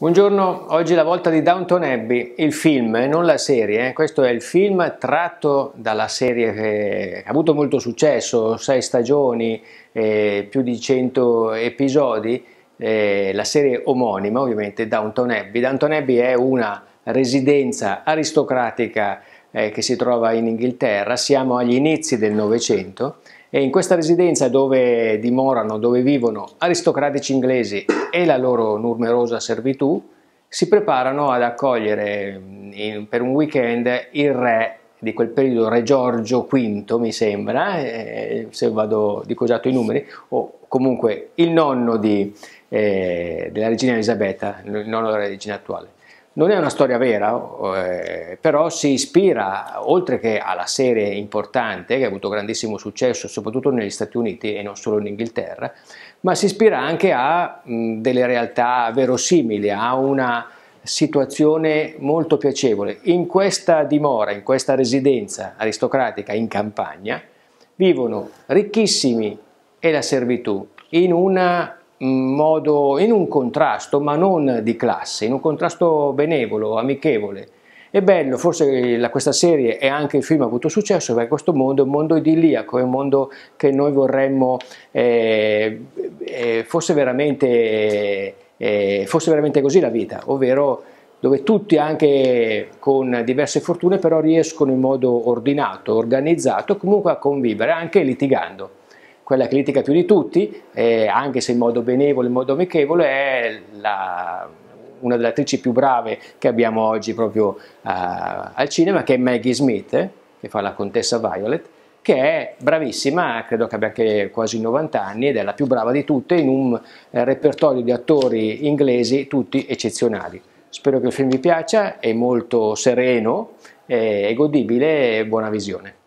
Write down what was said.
Buongiorno, oggi è la volta di Downton Abbey, il film, eh, non la serie, eh. questo è il film tratto dalla serie che ha avuto molto successo, sei stagioni, eh, più di 100 episodi, eh, la serie omonima ovviamente Downton Abbey. Downton Abbey è una residenza aristocratica eh, che si trova in Inghilterra, siamo agli inizi del Novecento e in questa residenza dove dimorano, dove vivono aristocratici inglesi e la loro numerosa servitù, si preparano ad accogliere mm, in, per un weekend il re di quel periodo, re Giorgio V mi sembra, eh, se vado, dico esatto i numeri, o comunque il nonno di, eh, della regina Elisabetta, il nonno della regina attuale. Non è una storia vera, eh, però si ispira, oltre che alla serie importante che ha avuto grandissimo successo soprattutto negli Stati Uniti e non solo in Inghilterra, ma si ispira anche a mh, delle realtà verosimili, a una situazione molto piacevole. In questa dimora, in questa residenza aristocratica in campagna, vivono ricchissimi e la servitù in una modo, in un contrasto, ma non di classe, in un contrasto benevolo, amichevole. È bello, forse la, questa serie e anche il film ha avuto successo perché questo mondo è un mondo idilliaco, è un mondo che noi vorremmo eh, eh, fosse, veramente, eh, fosse veramente così la vita, ovvero dove tutti anche con diverse fortune però riescono in modo ordinato, organizzato, comunque a convivere, anche litigando quella che litiga più di tutti, eh, anche se in modo benevolo, in modo amichevole, è la, una delle attrici più brave che abbiamo oggi proprio eh, al cinema, che è Maggie Smith, eh, che fa la contessa Violet, che è bravissima, credo che abbia anche quasi 90 anni ed è la più brava di tutte in un eh, repertorio di attori inglesi tutti eccezionali. Spero che il film vi piaccia, è molto sereno, è godibile e buona visione.